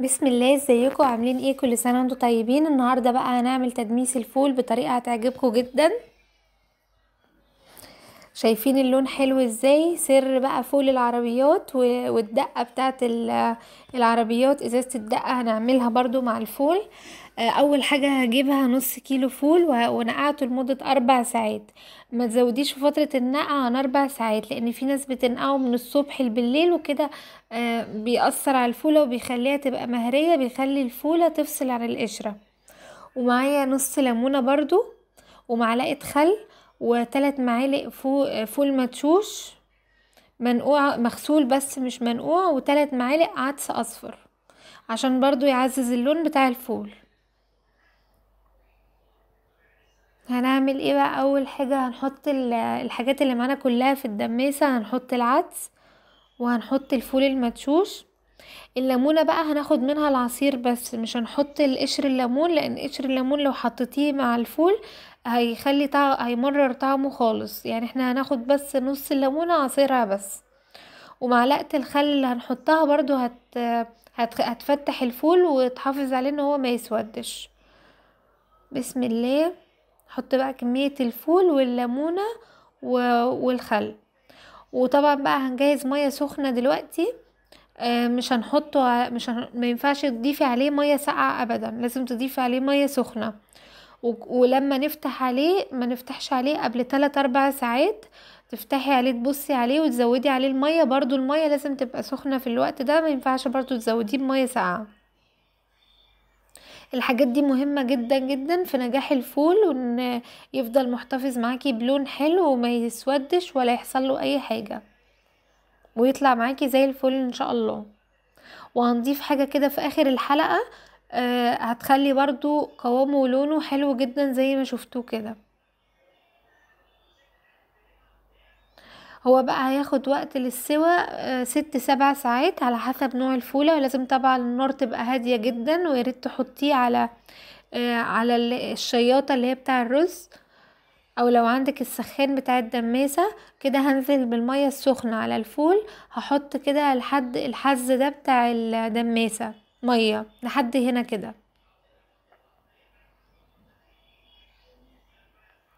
بسم الله ازيكم عاملين ايه كل سنه وانتم طيبين النهارده بقى هنعمل تدميس الفول بطريقه هتعجبكم جدا شايفين اللون حلو ازاي سر بقى فول العربيات والدقة بتاعت العربيات ازازة الدقة هنعملها برضو مع الفول آه، اول حاجة هجيبها نص كيلو فول ونقعته لمدة اربع ساعات ما تزوديش فترة النقع عن اربع ساعات لان في ناس بتنقعه من الصبح بالليل وكده آه، بيأثر على الفولة وبيخليها تبقى مهرية بيخلي الفولة تفصل عن القشرة ومعايا نص ليمونة برضو ومعلقة خل وثلاث معالق فول مدشوش منقوع مغسول بس مش منقوع وثلاث معالق عدس اصفر عشان برضو يعزز اللون بتاع الفول هنعمل ايه بقى اول حاجة هنحط الحاجات اللي معانا كلها في الدميسة هنحط العدس وهنحط الفول المدشوش الليمونة بقى هناخد منها العصير بس مش هنحط القشر الليمون لان قشر الليمون لو حطيتيه مع الفول هيخلي طعم هيمرر طعمه خالص يعني احنا هناخد بس نص الليمونة عصيرها بس ومعلقة الخل اللي هنحطها برضو هت... هت... هتفتح الفول وتحافظ عليه ان هو ما يسودش بسم الله حط بقى كمية الفول والليمونة و... والخل وطبعا بقى هنجهز مية سخنة دلوقتي آه، مش هنحطه مش هن... ما ينفعش تضيفي عليه ميه ساقعه ابدا لازم تضيفي عليه ميه سخنه و... ولما نفتح عليه ما نفتحش عليه قبل 3 4 ساعات تفتحي عليه تبصي عليه وتزودي عليه الميه برضو الميه لازم تبقى سخنه في الوقت ده ما ينفعش برضو تزوديه بميه ساقعه الحاجات دي مهمة جدا جدا في نجاح الفول وان يفضل محتفظ معاكي بلون حلو وما يسودش ولا يحصل له اي حاجة ويطلع معاكي زي الفل ان شاء الله وهنضيف حاجه كده في اخر الحلقه آه، هتخلي برضو قوامه ولونه حلو جدا زي ما شفتوه كده هو بقى هياخد وقت للسوى آه، ست سبع ساعات على حسب نوع الفولة ولازم طبعا النار تبقى هادية جدا وياريت تحطيه على آه، على الشياطة اللي هي بتاع الرز او لو عندك السخان بتاع الدماسة كده هنزل بالمية السخنة على الفول هحط كده لحد الحز ده بتاع الدماسة مية لحد هنا كده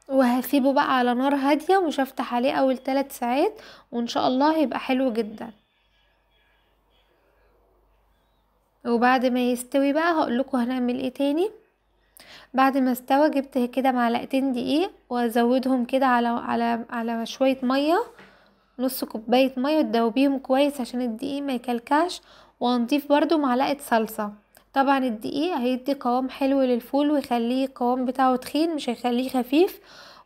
وهسيبه بقى على نار هادية ومش هفتح عليه اول ثلاث ساعات وان شاء الله هيبقى حلو جدا وبعد ما يستوي بقى هقولكوا هنعمل ايه تاني بعد ما استوى جبت كده معلقتين دقيق وازودهم كده على على على شويه ميه نص كوبايه ميه تدوبيهم كويس عشان الدقيق ما يكلكعش وهنضيف برده معلقه صلصه طبعا الدقيق هيدي قوام حلو للفول ويخليه القوام بتاعه تخين مش هيخليه خفيف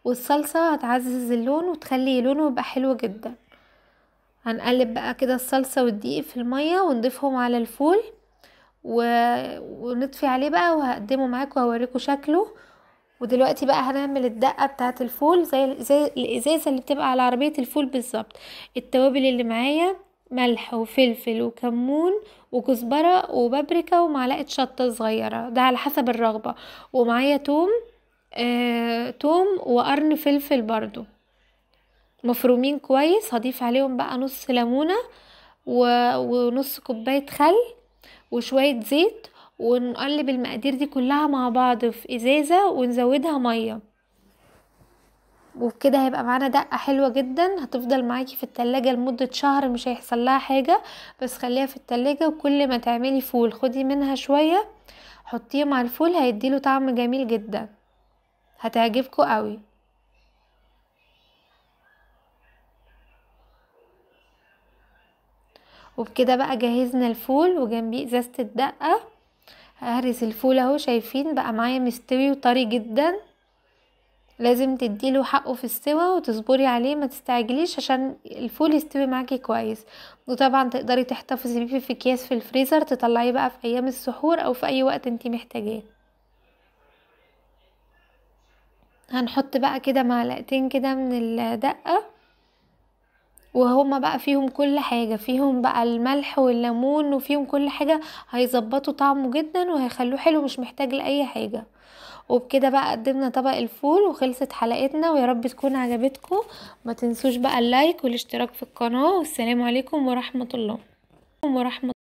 والصلصه هتعزز اللون وتخلي لونه يبقى حلو جدا هنقلب بقى كده الصلصه والدقيق في الميه ونضيفهم على الفول و... ونطفي عليه بقى وهقدمه معاكم وهوريكم شكله ودلوقتي بقى هنعمل الدقه بتاعه الفول زي زي الازازه اللي بتبقى على عربيه الفول بالظبط التوابل اللي معايا ملح وفلفل وكمون وكزبره وبابريكا ومعلقه شطه صغيره ده على حسب الرغبه ومعايا توم آه، توم وقرن فلفل برضو مفرومين كويس هضيف عليهم بقى نص ليمونه ونص كوبايه خل وشوية زيت ونقلب المقادير دي كلها مع بعض في ازازة ونزودها مية وبكده هيبقى معانا دقة حلوة جدا هتفضل معاكي في التلاجة لمدة شهر مش هيحصل لها حاجة بس خليها في التلاجة وكل ما تعملي فول خدي منها شوية حطيه مع الفول هيديله طعم جميل جدا هتعجبكوا قوي وبكده بقى جهزنا الفول وجنبيه ازازة الدقة ههرس الفول اهو شايفين بقى معايا مستوي وطري جدا لازم تديله حقه في السوا وتصبري عليه ما تستعجليش عشان الفول يستوي معاكي كويس وطبعا تقدري تحتفظي بيه في اكياس في الفريزر تطلعيه بقى في ايام السحور او في اي وقت انتي محتاجاه هنحط بقى كده معلقتين كده من الدقه وهما بقى فيهم كل حاجة فيهم بقى الملح والليمون وفيهم كل حاجة هيظبطوا طعمه جدا وهيخلوه حلو مش محتاج لأي حاجة وبكده بقى قدمنا طبق الفول وخلصت حلقتنا ويا رب تكون عجبتكم ما تنسوش بقى اللايك والاشتراك في القناة والسلام عليكم ورحمة الله ورحمة